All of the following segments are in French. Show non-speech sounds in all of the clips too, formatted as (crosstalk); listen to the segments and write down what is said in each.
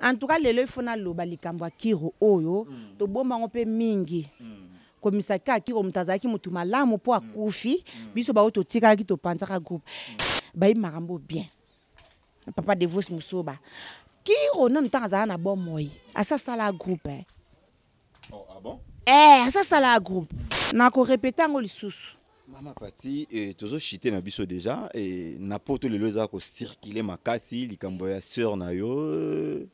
antuka lelo ifuna loba likambo ya kiro oyo mm. tobombango mpe mingi mm. komisa ka kiro moto azalaki motu malamu mpo mm. akufi mm. biso bao totikalaki topanzaka groupe mm. bayi makambo bien papa devos mosoba kiro nano ntango azala na bomoi asasala ah, groupe eh. oh, ah bon? eh, asasala ah, groupe mm. nakorepete yango lisusu mama pati eh, tozoshite na biso deja eh, na poto lelo ezala kocirkule makasi likambo ya sœur na yo euh,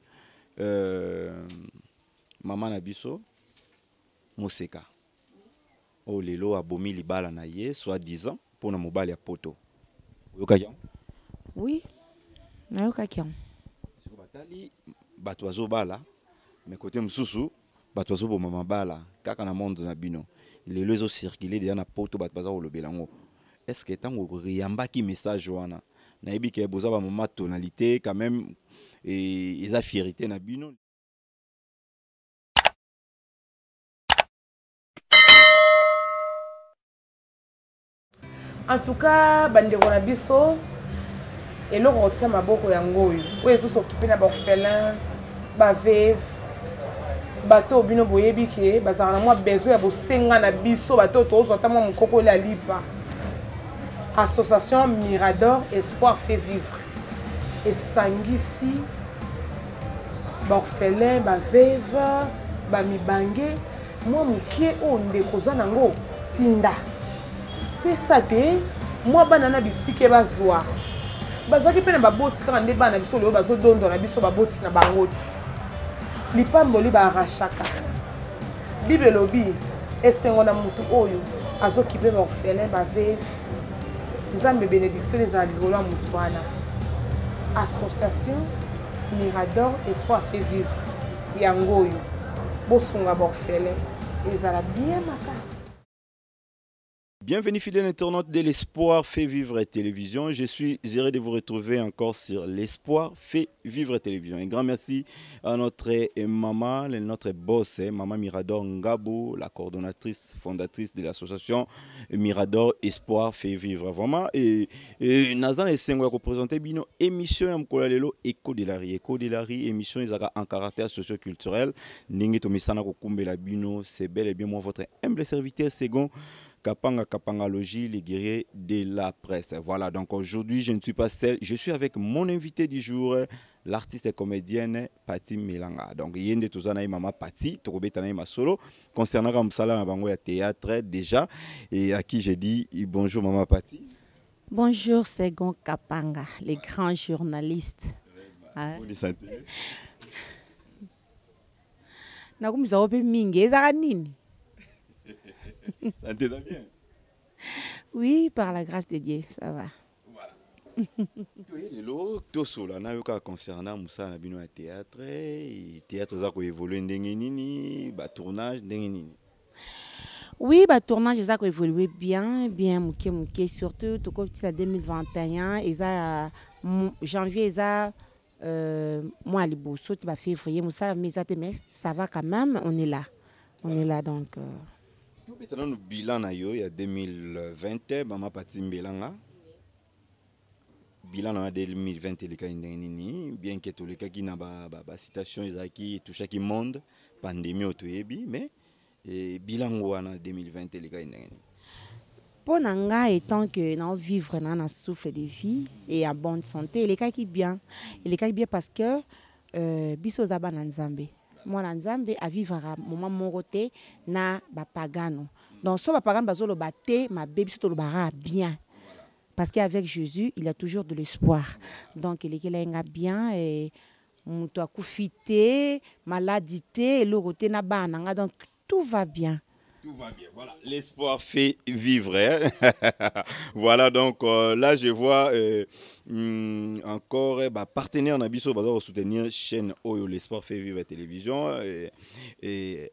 Euh, maman maman moseka o oh, lelo abomi libala na ye soit disant pour mobali ya poto na oui nayokaki Si vous batali bato bala me kote mosusu bo maman bala, kaka na monde na bino lelo circulé na poto Est-ce que tant estce riamba ki message wana Naibi ke bozaba maman tonalité quand même eza fierité na bino en tout cas bandeko na biso eloko kotia maboko yango oyo oyo ezoso okipe na baorphelin baveve bato oyo bino boyebi ke bazalaka na mwa besoin ya bosenga na biso bato oyo tozwa ata mwa mokoko oyo alipa association mirador espoir fait vivre esangisi baorphelin baveva bamibange mwa moke oyo oh, ndeko oza nango tinda pesa te mwa bana na bitike bazwa bazalaki mpe na baboti kaka nde bana biso leoyo bazodondwa na biso baboti na bango ti lipamboli baarachaka bible elobi esengo na motu oyo azokibe baorphelin baveve nzambe bénédiction ezala likolo ya motu wana association mirador espoir afe vivre yango oyo bosunga baorphelin ezala bien makasi Bienvenue fidèles internautes de l'Espoir fait vivre télévision. Je suis heureux de vous retrouver encore sur l'Espoir fait vivre télévision. Un grand merci à notre euh, maman, notre boss, hein, maman Mirador Ngabo, la coordonnatrice fondatrice de l'association Mirador Espoir fait vivre. Vraiment, et, Nazan et représenté bino émission de la de la émission en caractère socioculturel. culturel misana la bino, c'est bel et bien moi votre humble serviteur second Kapanga Kapanga Kapangalogie, les guerriers de la presse. Voilà, donc aujourd'hui, je ne suis pas seul, je suis avec mon invité du jour, l'artiste et comédienne Pati Melanga. Donc, yende tozana une maman Pati, tokobetana ma solo, concernant Ramsala bango ya théâtre déjà, et à qui j'ai dit bonjour maman Pati. Bonjour Segon Kapanga, les grands journalistes. Bonne santé. nakumzwa mingi nini (laughs) ça te va bien Oui, par la grâce de Dieu, ça va. Voilà. lelo tosolola na yo concernant Moussa Nabino bino ya théâtre théâtre eza koévolue ndenge nini batournage ndenge nini oui batournage eza koévolue bien bien moke moke surtout tokotisa 2021 eza janvier ça euh, mois ya liboso ti février, mosala me eza te mais ça va quand même on est là on est là donc euh... tobeta nanu bilan na yo ya 2020 mama pati mbelanga bilan na yo ya 2020 elekaki ndenge nini bien ke tolekaki na bacitation ba, ba ezalaki etushaki monde pandemi oyo toyebi mais e, bilango wana 2020 elekaki ndenge nini mpo na ngai tant que naovivre na na souffle de vie et ya bonne santé elekaki bien elekaki bien parce que euh, biso oza bana nzambe mwana-nzambe avivaka moma moko te na bapagano donc so bapagano bazoloba te mabe biso tolobaka bien parce qu'avec jésus il a toujours de l'espoir donc eleki elayenga bien et eh, moto akufi te maladi te eloko te na bana donc tout va bien voilà, l'espoir fait vivre. Hein. (laughs) voilà, donc euh, là, je vois euh, hmm, encore eh, bah, partenaire Nabiso va soutenir chaîne Oyo, l'espoir fait vivre la télévision. Eh, et,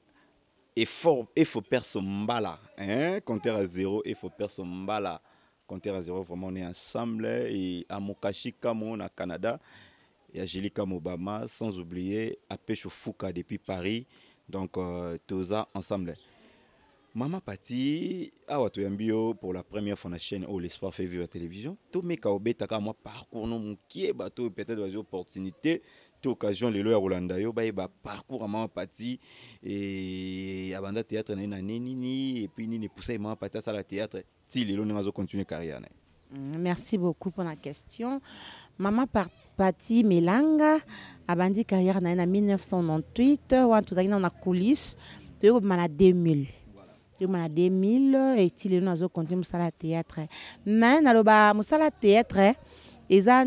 et, fort, il faut perdre son bala. Hein? Compteur à zéro, il faut perdre son bala. à zéro, vraiment, on est ensemble. Eh, et à Mokashi, Kamon, à Canada. Et à Mobama, sans oublier à Pêche Fouca depuis Paris. Donc, euh, tous ensemble mama pati awa toyambi yambio pour la première fois na chaîne oyo oh, l'espoir fait vivre ya télévision obeta ka mwa parcours no mokie ba oyo peut-être des opportunités, te occasion le ya kolanda yo ba parcours mama pati abanda théâtre na ni ni et puis ni ne epusai mama pati la théâtre ti lelo ndenge azocontinue carrière na mm, Merci beaucoup pour la question. Mama Pati Melanga abandi carrière na en 1998, ou en tout cas na coulisse, de 2000 de 2000 etile nazokonti mosala ya théâtre me naloba mosala ya théâtre eza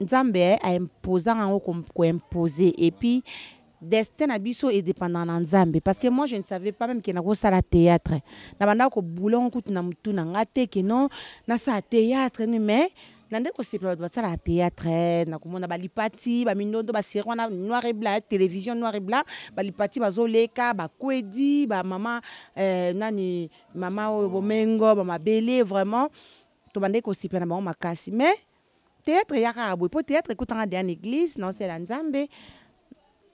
nzambe aimpozanga imposer et puis destin na biso dépendant en nzambe parce que moi je ne savais pas même ke na sala théâtre na bandaka kobulongo kutu na motu na nga te ke non sa théâtre mais na nde kosepela bato basala ya théâtre nakomona balipati bamindondo basérie wana noir et blanc ya télévision noir et blanc balipati bazoleka bakwedi bamama eh, nani mama oyo bomengo bamabele vraiment tobande kosepela na bango makasi mais théâtre eya kaka boye mpo théâtre ekutanga de en église naosala nzambe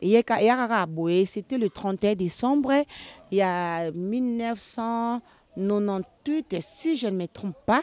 eya kaka boye c'était le 31 décembre ya 1998 si je ne me trompe pas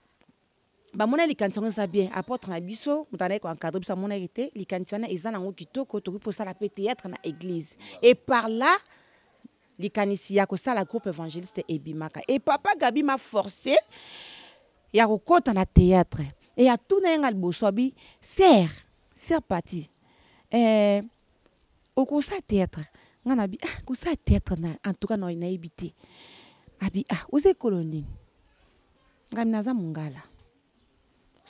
bamona les yango eza bien apôtre na biso moto anayeki koencadre biso amona eke te likanisi wana eza nango kitoko tokoki ça mpe théâtre na église et par là likanisi ya la groupe évangéliste ebimaka e papa gabi ma forcé ya kokɔta na théâtre e atuna tout liboso abi ser ser parti eh, théâtre nga bi ah, théâtre na en tout cas abi ah oza ekolo nini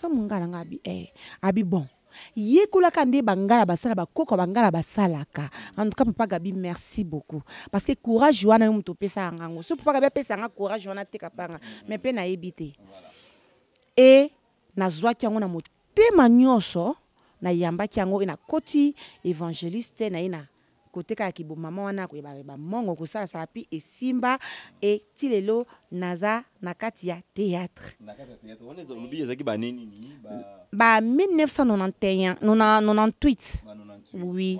so mu ngala nga abi air eh, abi bon yekolaka nde bangala basala bakoko bangala basalaka en tout cas papa gabi merci beaucoup parce que courage wana yo moto opesaka ngango so papa gabi apesaka courage wana te kapanga mais mpe nayebi te e nazwaki yango na motema nyonso nayambaki yango e nakoti évangéliste naye na kuteka maman wana koyeba mongo kosalasala mpi esimba eti lelo naza na kati ya théâtre olobi ezalaki banini ba 1998 oui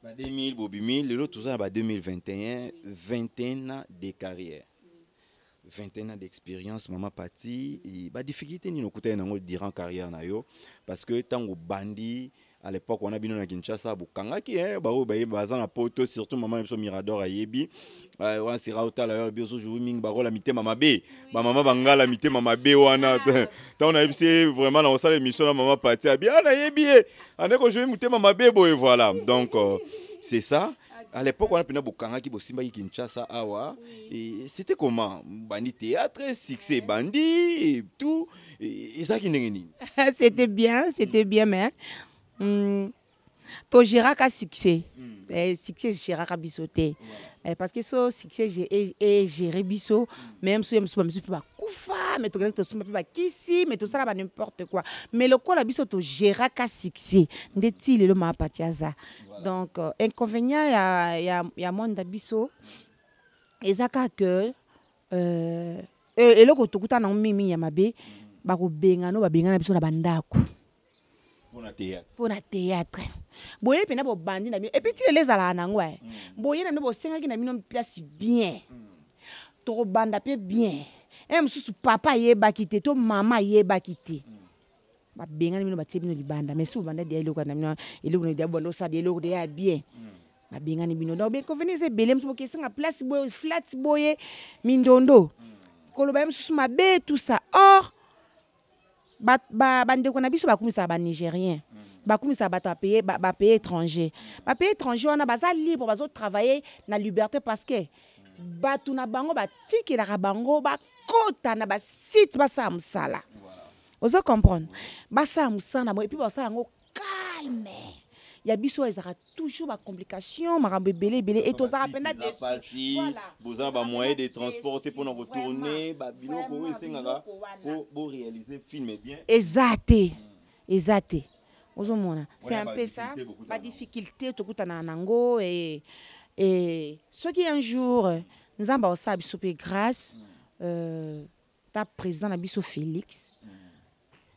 ba 2000 bobimi lelo toza na ba 2021 21 ans de carrière 21 ans d'expérience mama pati badifficulté nini okutani yango durant carrière na yo parce que ntango obandi à l'époque on wana bino à kinshasa bokangaki hein, bah ou bayebi baza na poto surtout maman mama na biso mirador ayebi wana sira otala yo biso jour mingi bakola mitema mabe bamama bangala mitema mabe wana ah. (laughs) on a ye vraiment na kosala émission na mama à bien a nayebi ye andeko joui mitema mabe et voilà donc euh, c'est ça ah, à l'époque on wana mpena bokangaki bosimbaki kinshasa awa et c'était comment bandi théâtre succès bandi tout et ça qui n'est rien. (laughs) c'était bien c'était bien mais Hmm. tozeraka succès hmm. eh, succès geraka biso bisoté, eh. eh, parce que so succès Géré biso hmm. même so ya mosusu bamisu mpe bakufa me tokendaki tosomba mais tout ça là ba nimporte quoi mais le la biso togeraka succès nde le ma maapati aza donc euh, inconvénient y y a a a monde biso euh, le ko to kuta nango mingimingi ya mabe bakobengana o babengana biso na bandako mpona théâtre boye mpena bobandi na bino epui ntina ezalaka nango e eh. mm. boye na bino bosengaki na bino place bien mm. tokobanda mpe bien e mosusu papa ayebaki te to mama ayebaki te mm. babengani bino batie bino libanda mais si bobanda deya eloko na bino eloko na deya bobanda osala eloko deya ya bien babengani bino donc benconvenance ebele mosusu bokesanga place boye flat boye mindondo koloba ye mosusu mabe tout ça or bandeko na biso bakumisa banigérien mhm. bakumisa ba payer étranger payer étranger on a baza libre travailler na liberté parce que mhm. bato na bango la bango kota na sa msala mosala ozo comprendre sa mosala na puis ba sa yango calme ya biso ezalaka toujours bacomplication makambo ebele ebele e tozalaka mpena depasi bozala bamoyen de transport te mpona kotourne babiloko oyo esengaka po boréalise filme eh bien eza te mm. eza te ozomona c'est un peu ça badifficulté tokutanaka nango eh, eh. soki un jour nzambe aosala biso mpe grâce mm. euh, ta président na biso félix mm.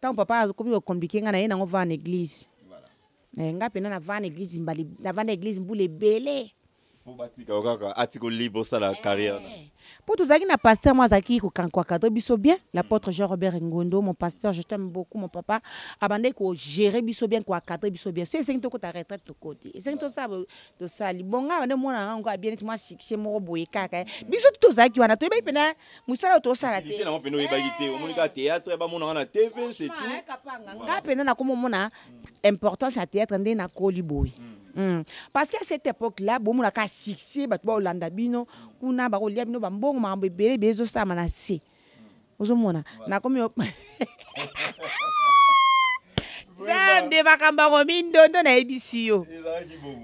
ntango papa akomi kokomplike ngai na ye nango va en église eh, nga mpena na va en église navanda église mbula ebele mpo batika yo kaka atika olibe osala carrière eh, mpo tozalaki un pasteur qui azalaki kokankwaka biso bien l'apôtre jean robert ngondo mon pasteur je taime beaucoup mon papa abandaki kogere biso bien koakadre biso bien so esengi tokota retraite tokoti esengi Je suis un kaka biso tous un théâtre c'est tout hein. importance à théâtre Mm. parce que à cette époque là bomona ka succès bato baolanda bino kuna bakolia bino bambongo makambo ebele ebele ezosama na se ozomona nakomi (laughs) nzambe makambo yango mindondo nayebisi yo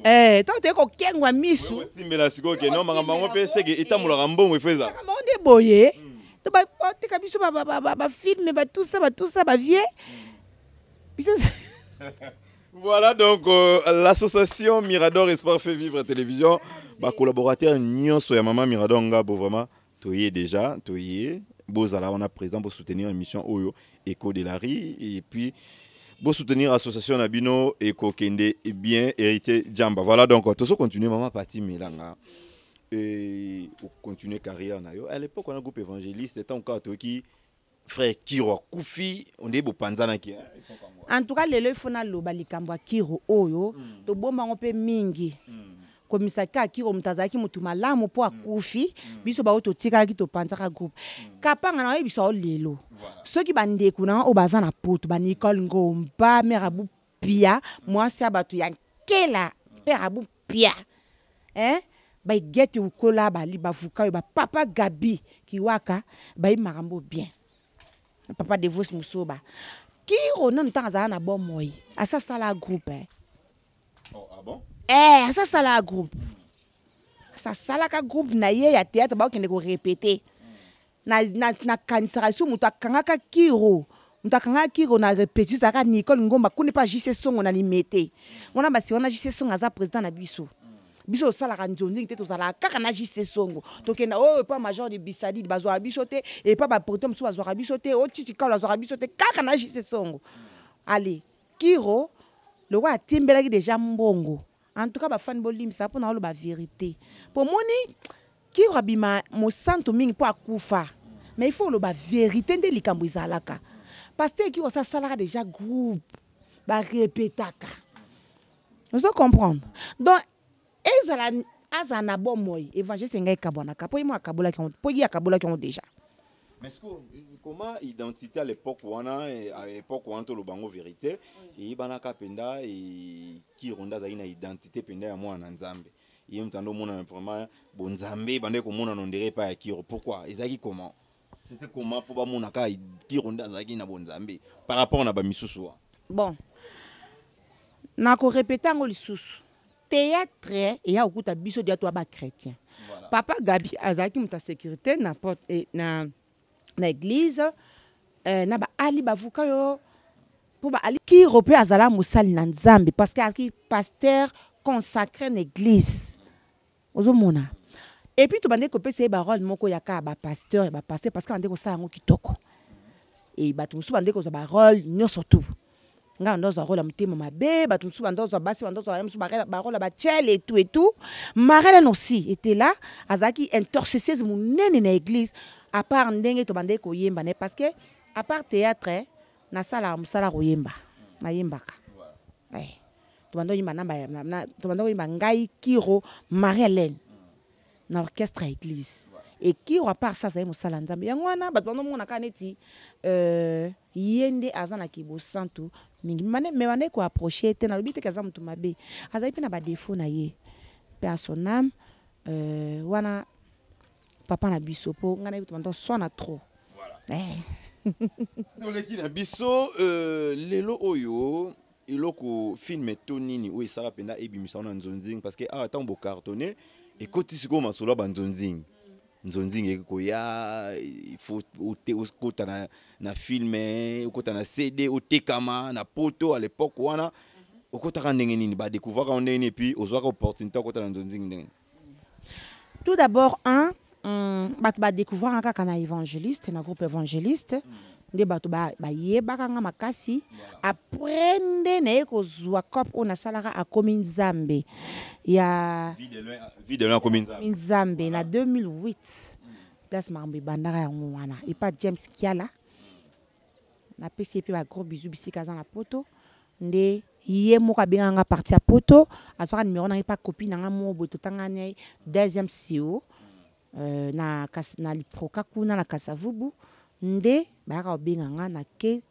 eh, eh, to toye kokengwa misusimbela sikoyo ke no makambo yango mpe seke etambolaka mbongo efo ezalaka makambo nde boye hmm. to bateka biso bafilme batusa batusa bavie hmm. biso (laughs) Voilà donc euh, l'association Mirador Espoir fait vivre télévision. ma collaborateur Nyon soya maman Mirador Ngabo vraiment es déjà, Beau Zala, on a présent pour soutenir l'émission Oyo Eco de la et puis pour soutenir l'association Nabino Eco Kende et bien hérité Djamba. Voilà donc euh, tout ça continue maman parti Milanga Et continuer carrière À l'époque on a un groupe évangéliste et encore toi qui frère kiro akufi onde bopanzanaki en tout cas lelo efona aloba likambo ya kiro oyo mm. tobombango mpe mingi mm. komisa kaka kiro moto azalaki motu malamu mpo akufi mm. mm. biso baoyo totikalaki topanzaka groupe mm. kapanga na oyebiso ao lelo voilà. soki bandeko na oyo baza na poto banicole ngomba mere abu pia mm. mwasi ya bato ya nkela pere abu pia eh? baigete ukola bali bavuka oyo bapapa gabi kiwaka bayi makambo bien papa devos musoba kiro tant à azala ah, ça, ça la groupe eh. oh, ah bon? eh, la groupe la groupe na ye ya théâtre Na na na so mouta kangaka kiro Mouta kangaka kiro na repeti zara nicole ngomba pas on son songo na limete si on a jise songo aza président na biso biso osalaka nzonzi ngi te tozalaka kaka na jus songo tokenda oyo oh, epa major de bisadi bazwaka biso te epa pas mosusu bazwaka biso te o oh, titikalo azwaka biso te kaka na jus songo ale kiro lokwa atimbelaki deja mbongo en tout cas bafani bolimbisa mpo na oloba vérité mpo moni kiro abima mosantu mingi mpo akufa mais ifaut oloba vérité nde likambo ezalaka paster kiro asasalaka deja groupe nous ozo comprendre donc ezala aza na bon évangéliste ngai ekabolaka po ye mo déjà mais comment l'identité à l'époque a, eh, à l'époque où a le bango vérité eyebanaka qui ronda à na identité la ya mwana na nzambe On a ando a vraiment bonzambe bandeki la ondere ya kiro pourquoi qui comment c'était comment mpo qui ronda nde azalaki na bonzambe par rapport na la wa bon répéter yango lisusu théâtre eya ta biso dia to abachrétien voilà. papa gabi azaki moto ya sécurité na, porte, et na, na église euh, na baali yo pour ba ali qui mpe azala mosali na nzambe parce que qui pasteur consacré une église puis epuis bande kopesa ye barol moko ba pasteur bapaster ya bapaster parce que bandeki qui yango kitoko ba bato bande bandeki kozwa barole nyonso tu ngai ando azwaka la motema mabe bato mosusu bando azwa basi bando azwa mosusu bakola bacele etu etu marelene aussi etela azalaki intercesseuse monene na église à part ndenge tobandaki koyemba ne parce que à part théâtre nasalaka mosala koyemba nayembaka eh, tobanda koyemba ngai kiro marelene na orchestre ya église ekiro à part ça azali mosala nzambe yango wana bato bandomona kaka neti euh, ye nde aza na kibosantu mingi me bandai koapproche te nalobi teke aza moto mabe azali mpe na badefo na ye mpe asonam euh, wana papa na biso mpo ngai nayebi to bando swana trop eh. (laughs) toleki na biso euh, lelo oyo eloko filme to nini oyo esala mpenza ebimisa wana nzonzingi parce que awa ah, ntango bocartonne ekoti sikoyo masolo ya banzonzingi nzonzi ingeki koya ifaut okota na, na filme okota na cd otekama na poto à l'époque wana mhm. okotaka ndenge nini découvrir yo ndenge puis epuis ozwaka opportunité okota na nzonzi ndenge tout d'abord un hein, hmm, ba découvrir kaka na évangéliste na groupe évangéliste mm. nde bato bayebaka nga makasi apres nde naye kozwa cop oyo nasalaka akomi nzambe ya nzambe na 2008 mm. place makambo ebandaka yango wana epa james kiala mm. napesi ye mpe bagros bizu bisika aza na poto nde ye moko abengaka nga parti ya poto azwaka numero nanga mpa kopi nanga moko boye totangani deuxième sio e mm. euh, na liproka kuna na kasavubu mm. nde baka obinga nga na ke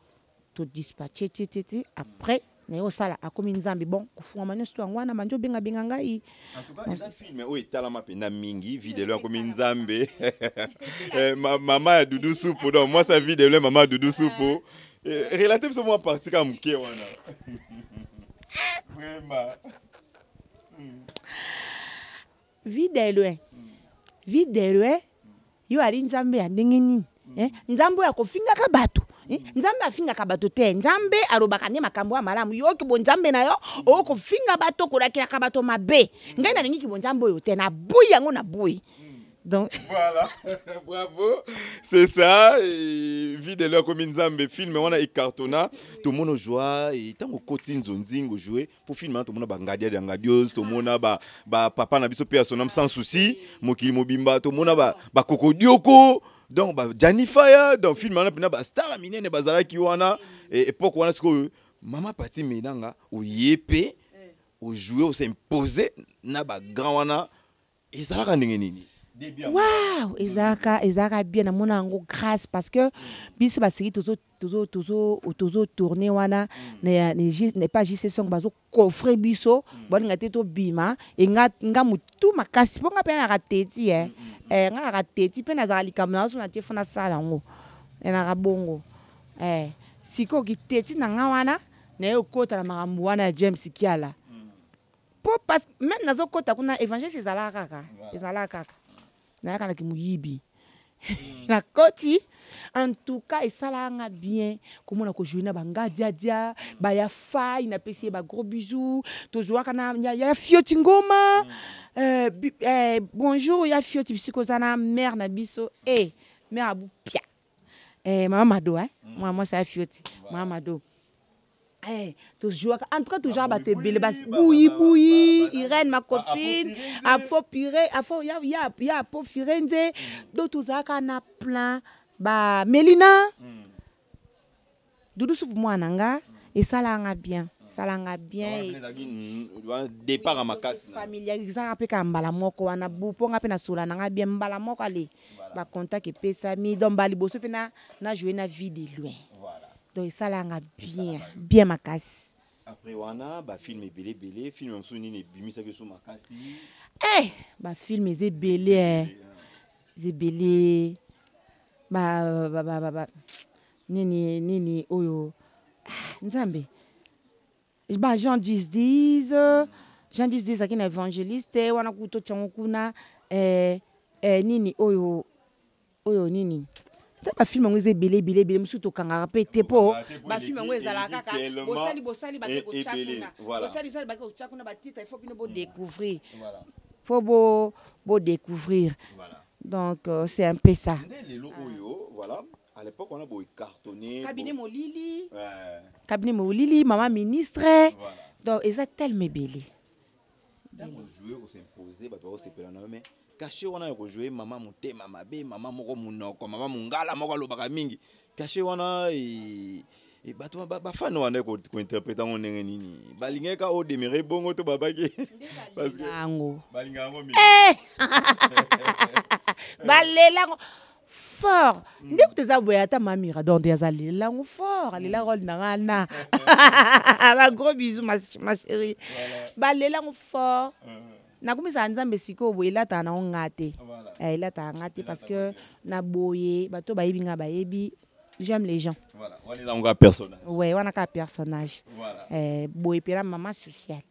ti tititi après ne osala akomi Kominzambi. bon kofungama nyonso binga yango wana en obengabenga ngai eza filme oyo etalama mpena mingi videlo akomi nzambe (laughs) eh, mama ya dudu supu don mwasi ya videlo mama dudu ah. soupo eh, relate biso mwa parti ka moke wana (laughs) vraimen videlwe eh. videlwe yo ali nzambe ya ndenge nini Mm. eh? nzambe oyo akofingaka bato eh? nzambe afingaka bato te nzambe alobaka nde makambo ya malamu yoki bonzambe na yo oyo kofinga bato kolakilaka bato mabe mm. ngai nalingiki bonzambe oyo te nabuyi yango nabuyi mm. Donc... (laughs) voilà, (laughs) bravo, c'est ça. Et, vie de l'heure comme Nzambe, film, on a écartona, tout le monde joue, et tant qu'on continue Zonzing, jouer, pour film, tout le monde a Bangadia, Dangadios, tout le monde a Papa Nabiso Péa, son âme sans souci, Mokili Mobimba, tout le monde a Kokodioko. donc bajanifa ya donc filme wana mpena bastar ya minene bazalaki wana epoke wana sikoyo mama pati menanga oye mpe ojoue eh. osimpose na bagrand wana ezalaka ndenge nini waw mm. eza ka eza ka bien namona yango grâce parce que mm. biso basiki tozotourne wana mm. ne pas juste song bazokofre biso bolinga te tobima e nga motu makasi mpo nga mpe naka teti e nga naka teti mpe nazaka likambo na so na tie fo nasala yango eh, naka bongo sikoyoki teti na nga wana naye okota na makambo wana ya james kiala mpo parce même nazokota kuna évangile ezalaka kaka ezalaka kaka nayaka na yeke moyibi mm. (laughs) nakoti en tout cas esala anga bien komona kozwi na banga diadia mm. baya fai napesi ye bagros bizu tozwaka na ya, ya fioti ngoma mm. euh, eh, bonjour ya fioti bisika oza na mare na biso e eh, mare abupia eh, mama mado eh? mwana mwasi ya fioti mama mado wow. Hey, eh, toujours en tout cas toujours bate belle bas bouilli bouilli Irène ma copine a faut pirer a faut ya ya ya po firenze do tozaka na plein ba Melina mm. Doudou soupe mwana nga esalanga bien esalanga bien départ ya makasi familia ezaka mpe ka mbala moko wana mponga mpe nasola nanga bien mbala moko ale bacontact epesami donc mbala liboso mpe na joue na vie de loin donc esalanga bien bien makasi après wana bafilme ebelebele filme mosusu nini ebimisaki biso makasi e bafilme eza ebele eza ebele nini nini oyo ah, nzambe ba jean 10 10 jean 10 10 aki na évangéliste eh, wana kutotiango kuna eh, eh, nini oyo oyo nini te bafilme yango eza ebele ebele ebele mosusu tokangaka mpe te mpo bafilme yango ezala kaka bosali bosali bake kocakuna bosali bosali bake kocakuna batitre ifo bino bodécouvrir fo bodécouvrir donc euh, c'est un peu ça lelo ah. oyo voilà à l'époque on a boy cartonné cabinet molili cabinet molili mama ministre donc eza tellement ebele ntango joue osimposer bato bakosepela na yo mais kashe wana ya kozwa ye mama motema mabe mama moko munoko mama mongala moko alobaka mingi kashe wana e, e, bato bafane wana e kointerprete yango ndenge nini balingaki ka odemere bongo to babaki (laughs) balinga yango eh! (laughs) balelango fort mm. nde kuta eza boye ata mamira donc aza lelango fort alela mm. role na nga na (laughs) bagros bisu ma chérie balelango fort uh -huh. nakomisa nzambe sikoyo boye elataka nango ongate eh, te elataka nga te parce que na boye bato bayebi nga bayebi j'aime les gens voilà. ouais wana kaka personnage voilà. eh, boye mpela mama sociale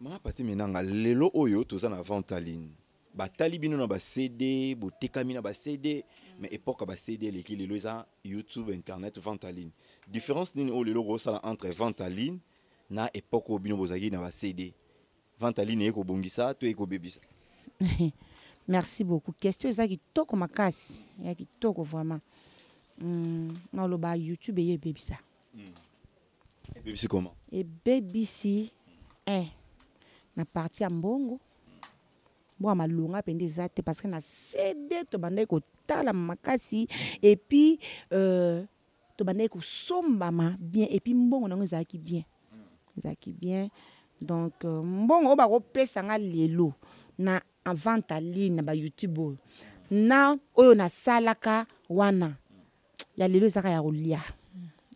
mama pati menanga lelo oyo toza na vente aline batali ba CD, bacd botekami na CD, mais époque ba CD eleki lelo eza youtube internet vente aline différence nini oyo lelo okosala entre vente aline na époque obino bino na ba CD vantali na ye kobongisa to ye (laughs) merci beaucoup question eza kitoko makasi ya kitoko vraiment hmm, naloba mm. youtube eye ebebisa Baby hmm. ebebisi comment ebebisi eh, na parti ya mbongo mbo ya malonga mpe nde eza te parce que na sede tobandaki kotala makasi epuis euh, tobandaki kosombama bien epuis mbongo nango ezalaki bien hmm. ezalaki bien donc euh, mbongo oyo bakopesa nga lelo na avant aline na bayoutube oyo na oyo nasalaka wana ya lelo ezaka ya kolia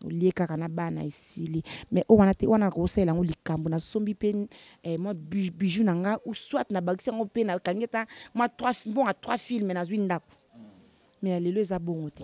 olie kaka na bana esili mais oyo wana te wana nakosalela yango likambo nasombi mpe eh, mwa bijou na nga ou soit nabakisi yango mpe nakangi ata mwa mbongo ya trois filme nazwi ndako mais ya lelo eza bongo te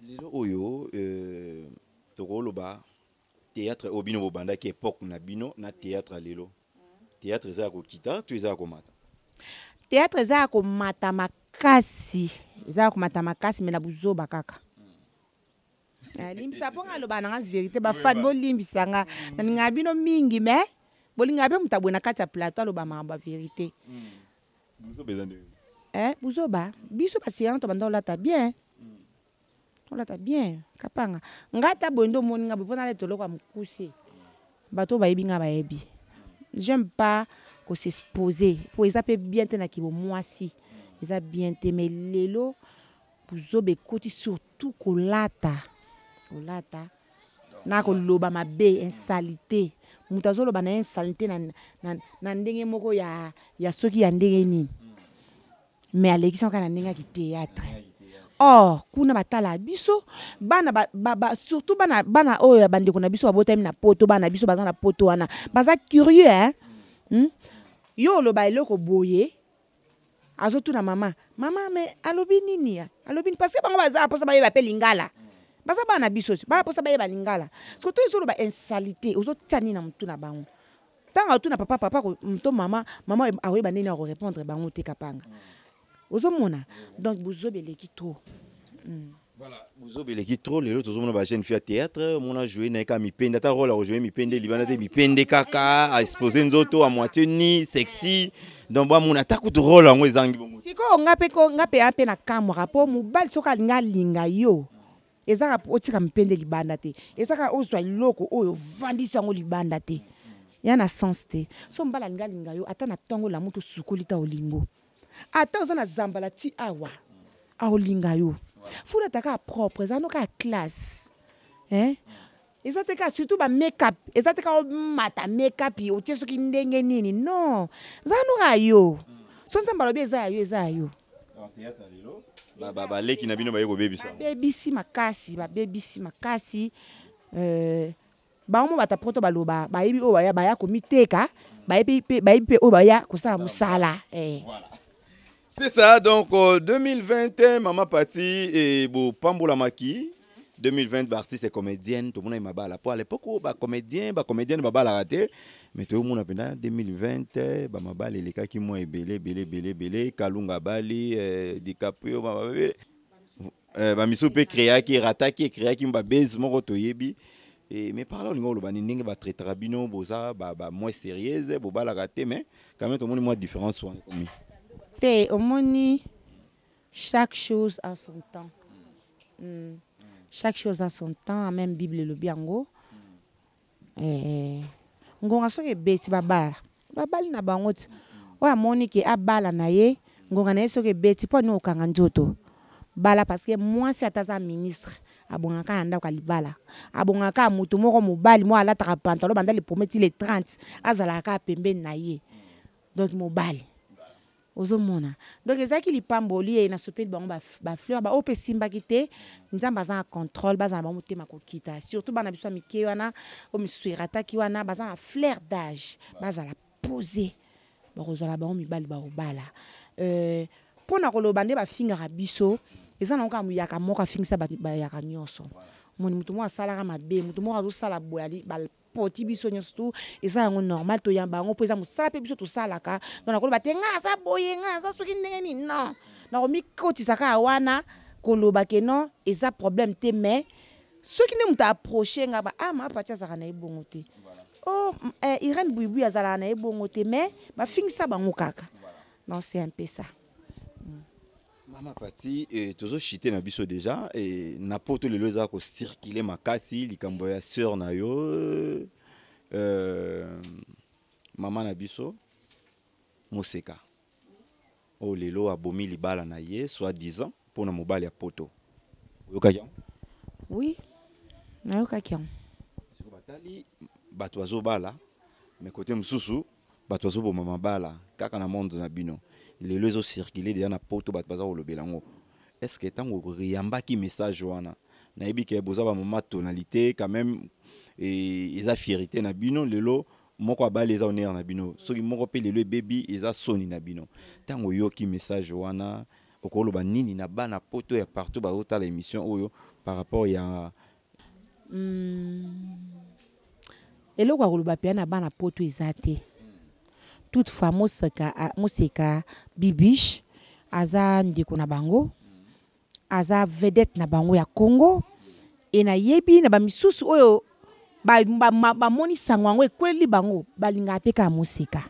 lelo oyo euh, tokoloba théâtre oyo bino bobandaki époque na bino na théâtre lelo théâtre eza ya kokita to eza ya komata théâtre eza ya komata makasi eza ya komata makasi me na buzoba kaka nalimbisa (laughs) eh, mpo nga aloba nanga vérité bafani bolimbisa nga nalingaka bino mingi me bolingaka mpe moto abwe na kati ya plateau aloba makambo ya vérité hmm. eh, buzoba biso basika nga to banda kolata bien olata bien kapanga ngai ata boye nde omoni ngai boye mpo naleta eloko ya mokuse bato oyo bayebi ngai bayebi j'aime pas kosexpose mpo eza mpe bien te na kibo mwasi eza bien te mai lelo buzoba ekoti surtout kolata kolata na koloba mabe insalite moto azoloba na ye insalite na, na, na ndenge moko ya, ya soki ya ndenge nini me alekisaka na ndenge ya kiteatre or kuna batala biso bana ba, ba, ba, surtout bana, bana oyo oh, bandeko na biso babotami na poto bana biso baza na poto wana baza curieux hein? hmm? yo oloba eloko boye azotuna mama mama me alobi nini ya alobi nini parce que bango baza mposa bayeba mpe lingala baza bana biso bana mposa bayeba lingala parceke to ezoloba insalité ozotia nini na motu na bango ntango atuna papa papa to mama mama akoyeba ndeni akórépondre bango te kapanga mm. ozomona donc bozobi eleki trop mm. Voilà, bozobi eleki trop lelo tozomona bajeune fille ya théâtre omona joue na ye kaka mipende ata role akojoue mipende libanda te mipende kaka aexpose nzoto amoitié ni sexy donc bamona ata kutu role yango ezangi bongo sikoyo nga mpe nga mpe ya mpe na kamwaka mpo mobali soki alingi alinga yo ezaka otika mipende libanda te ezaka ozwa eloko oyo ovandisi yango libanda te ya na sens te so mobali alingi alinga yo ata na ntongo lamutu osukoli ta olingo ata oza na zambala ti awa aolinga yo fula ata kaka propre eza no kaka classe hein eza te kaka surtout bamakeup eza te kaka omata makeup otie soki ndenge nini non eza no kaka yo so nzambe alobi eza ya yo eza ya yo baleki na bino baye kobebisa babebisi makasi babebisi makasi euh, bango mo bato après to baloba bayebi oyo baya komiteka bayebi mpe oyo baya kosala mosala eh. c'est ça donc 2020 euh, mama pati ebotambolamaki 2020 baartiste comédienne tomonaki mabala po à l'époque oyo bacomédien bacomédienne babalaka te mais toyomona mpenza 2020 bamabala elekaki mwa ebele ebele ebele ebele kalunga abali euh, dicaprio bamisu mpe créaki erataki ecréaki babase moko toyebi mais par là olingi oloba nini ndenge batraitera bino boza bamoi sérieuse bobalaka te mais quand même tomoni mwa différence wana komi te omoni chaque chose a son temps mm. chaque chose a son temps même bible le yango eh, ngonga soki ebeti babala babali na bango ti moni qui ke abala na ye ngonga na ye soki ebeti mpo ani okanga nzoto bala parceke mwasi ata aza ministre abongaka na ndako libala abongaka mutu moko mobali mo alataka pantalo banda lipome ti le 30 ka pembe na ye donc mobali ozomona donc ezalaki lipamba olie na supeli bango bafleur ba de esimbaki te nzambe aza na contrôle baza na motema kokita surtout bana biso ya mike wana oyo a erataki wana baza na d'age bazala pose bakozwala bango mibali baobala euh, mpo na koloba nde bafingaka biso eza na moyaka moko afingisa bayaka nyonso moni moto moko asalaka mabe moto moko poti biso nyonso tu eza yango normal toya bango mpo eza mosala mpe biso tosalaka ngo nakoloba te ngai naza boye ngai naza soki ndenge nini non nakomikotisa kaka wana koloba ke non eza problème te mais soki nde moto aproche ngai ba ah mapati azalaka na ye bongo te o oh, eh, irene buibui azalaka na ye bongo te mais bafingisa bango kaka non c'est un peu ça Pati, e, eh, tozoshite na biso deja et eh, na poto lelo eza kosirkule makasi likambo ya sœur na yo eh, euh, mama na biso moseka oh lelo abomi libala na ye soit pour na mobali a poto oyokaki yango oui na yango siko batali bato bala, me kote mosusu bato mama bala kaka na monde na bino les ezocircule deja na po to bato baza est ce que riamba qui message wana nayebi ke boza bamama tonalité quand même e, eza fierité na bino lelo moko ba les onere na bino soki moko mpe baby ebebi eza soni na bino yo qui message wana okoloba nini na bana poto ya partout bazotala émission oyo par rapport ya hmm. eloko ya koloba mpenza na bana poto eza toutefois moseka moseka bibish aza ndeko na bango aza vedette na bango ya congo et na yebi na misusu oyo ba moni sangwango ekweleli bango balinga mpe moseka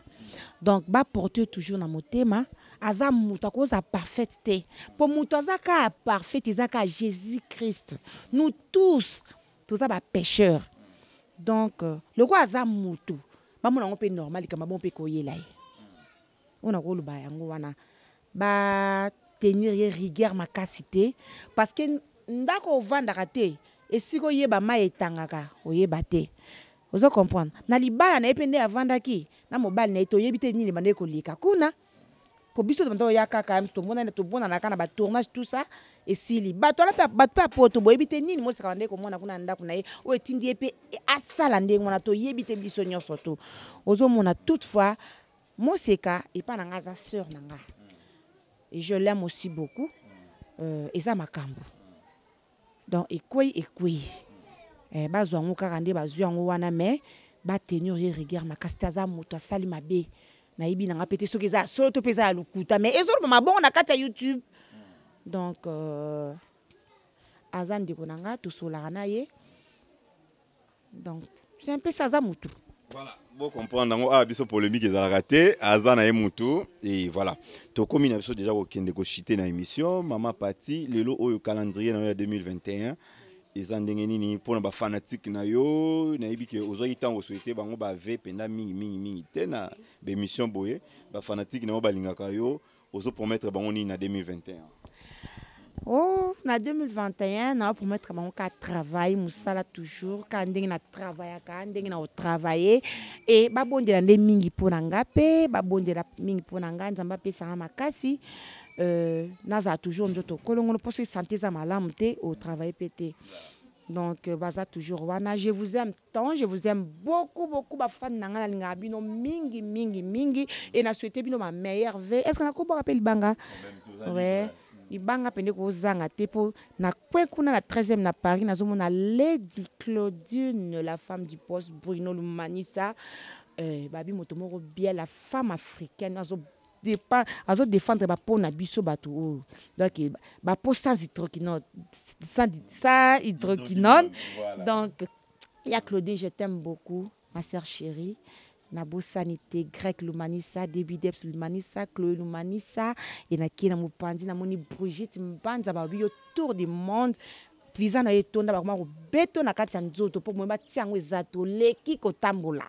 donc porter toujours na motema aza moto koza parfaite te pour moto aza kaka parfaite jésus christ nous tous ba pêcheurs donc euh, roi aza mutu bamona yango mpe normal likambo bango mpe koyela ye mpona koloba yango wana batenir ye rigueur makasi te parce que ndako ovandaka te esika oyeba mai etangaka oyeba te ozo comprendre na libala na ye mpe nde avandaki na mobali na ye toyebi te nini banda ye koleka kuna po biso tobanto oya kaka tomonana tobonanaka na batournage tout ça esili bato ala bato mpe apoto boyebi te nini mosekaka nde komona kuna na ndako na ye oyo etindi ye mpe asala ndenge wana toyebi te biso nyonso to ozomona toutefois moseka epai na nga aza sœur na nga et je l'aime aussi beaucoup euh, eza makambo donc ekwei ekwei eh, bazwa yango kaka nde bazwi yango wana mais batenir ye regard makasi te aza moto asali mabe nayebi na nga mpe te soki eza solo to mpe eza ya lokuta mais ezoloba mabongo na kati ya youtube Donc euh, azan degonanga to solana ye. Donc c'est un peu ça zamutu. Voilà, vous comprendre donc ah biso polémique ezalaka te aza Azan ye mutu et voilà. tokomi na biso déjà kokende kochite na émission mama le lelo au calendrier na yo ya 2021 eza ndenge nini mpona bafanatike na yo nayebi ke ozwaki ntango osoete bango bave mingi mingi mingi na bémission boye bafanatike na yo balingaka yo ozopromettre bango nini na 2021 Oh, na 2021 na pour mettre mon cas travail toujours quand na quand na et mingi pour mingi euh, naza toujours kolongo pour se santé au travail pété donc euh, toujours je vous aime tant je vous aime beaucoup beaucoup bafani na nanga mingi mingi mingi et na souhaité bino ma meilleure vie est ce que le banga ouais libanga mpende kozanga te mpo na 13e paris claudine la femme du poste bruno lumanisa eh, babi la femme africaine na biso bato donc bapo sans hydroquinone donc ya Claudine, je t'aime beaucoup ma sœur chérie na bosanité grec lumanisa debideps lumanisa chloé lumanisa e na kei na mopanzi namoni brigitte mbanza babi yo tour du monde viza na ye tonda bakoma kobeto na kati ya nzoto mpo moyeba ti yango eza toleki kotambola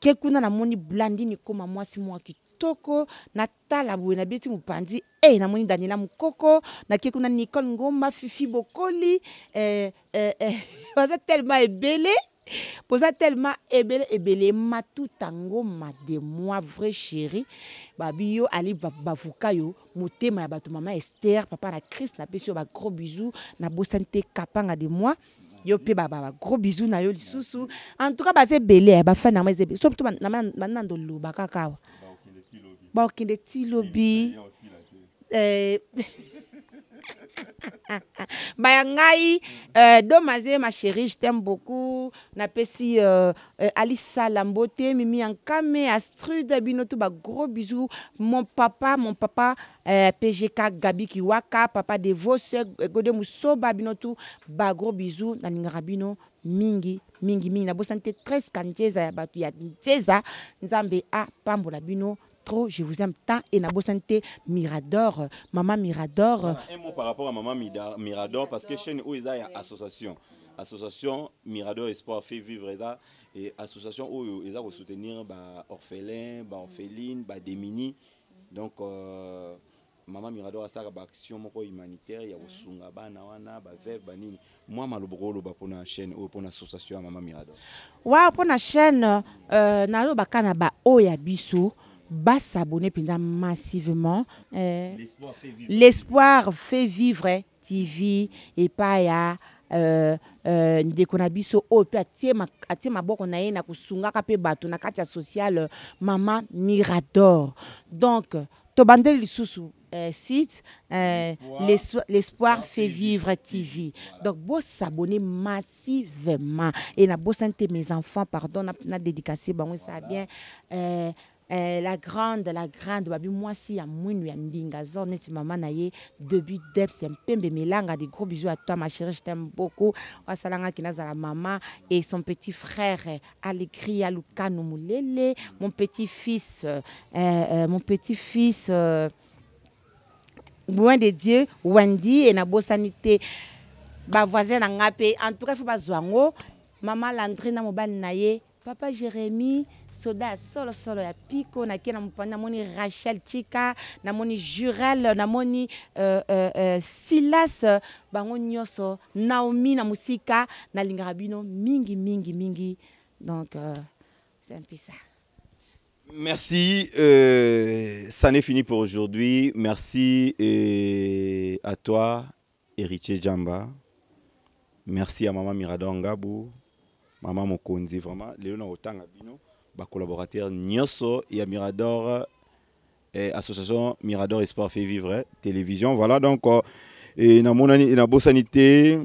ke kuna namoni blandini koma mwasi mwa kitoko natala boye na bieti mopanzi e namoni daniela mokoko nake kuna nicole ngomba fifi bokoli baza eh, eh, eh. (laughs) telema ebele boza tellement ebele ebele matutango mademois vrai chéri babi yo ali bavuka yo motema ya bato mama ester papa na christ napesi yo bagros bizou nabosani te kapanga de moi yo mpe bagros bizou na yo lisusu en tout cas baza ebele eh, bafani nango eza ebele so to banando loba kaka awa baokende ti lobi (laughs) (laughs) ngai euh, Domazé, ma chérie, je t'aime beaucoup. Napesi euh, euh Alissa Lambote, Mimi Ankame, Astrude, binotu bah, gros bisous. Mon papa, mon papa, euh, PGK Gabi Kiwaka, papa de vos soeurs, Gode Moussoba, Binoto, bah, gros bisous. Nalingara Bino, mingi, mingi, mingi. Nabo sante 13 kanjeza ya batu ya njeza. Nzambe a pambola Bino trop, je vous aime tant. Et Nabo Santé Mirador, euh, Maman Mirador. un mot par rapport à Maman Mirador, parce que chaîne où il y a association. Association Mirador Espoir fait vivre ça et association où ils vont soutenir bah, orphelins, bah, orphelines, bah, Donc euh, Maman Mirador a une action beaucoup humanitaire ya mhm. osunga a bah, wana ba verbe sont Moi maloboko lo pour la chaîne ou pona association Maman Mirador. Pour la chaîne euh na lo ba o ya bisou va s'abonner massivement. Euh, l'espoir fait vivre. TV et pas TV, ndeko na biso oyo ma atie on a ye na kosungaka mpe bato na kati euh, mirador donc Tobandel lisusu Euh, site euh, l'espoir fait vivre TV donc beau s'abonner massivement et na beau mes enfants pardon na, dédicacé bon ça bien euh, eh, la grande la grande babi aussi, ya suis ya mbinga maman mama na ye c'est un ya mpembe melanga des gros bisous à toi ma chérie je t'aime beaucoup mama et son petit frère eh, alegri ya mon petit fils eh, mon petit fils loin de dieu wendy et na suis en tout cas papa Jérémy soda solo ya piko nakie na mopandi moni rachel chika Jurel na moni euh, euh, euh, silas bango nyoso naomi na musika nalingaka bino mingi mingi mingi donc euh, c'est un peu ça Merci, euh, ça n'est fini pour aujourd'hui. Merci euh, à toi, Héritier Djamba. Merci à Maman Miradon Maman Mokondi, vraiment. Léon Otangabino collaborateur Nyoso et Mirador et association Mirador Espoir fait vivre télévision voilà donc euh, et na monani na bosanité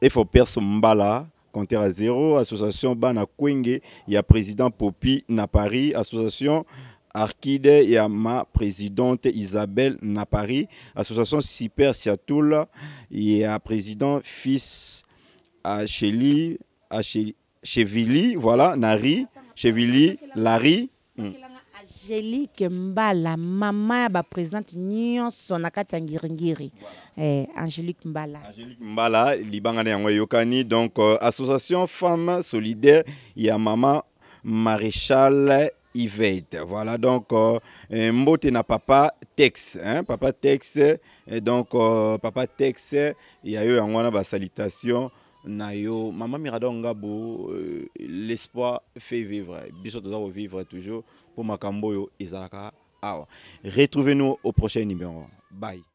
et faut perso mbala compter à zéro association bana il y a président Popi na Paris association Arkide y a ma présidente Isabelle na Paris. association Super Siatoula et président fils Acheli, Acheli, Chevili, voilà, Nari. Chevili, Larry. Hmm. Angélique Mbala, maman ba présente Nyon na eh, Angélique Mbala. Angélique Mbala, Libangane yokani donc euh, association femmes solidaires a maman maréchal Yvette. Voilà donc euh, euh, mbote na papa Tex, hein, papa Tex donc papa Tex ya yo un eu ba salutation Nayo, maman mama ngabo euh, l'espoir fait vivre Bisous toza vivre toujours pour Makamboyo cambo, Isaka awa retrouvez-nous au prochain numéro bye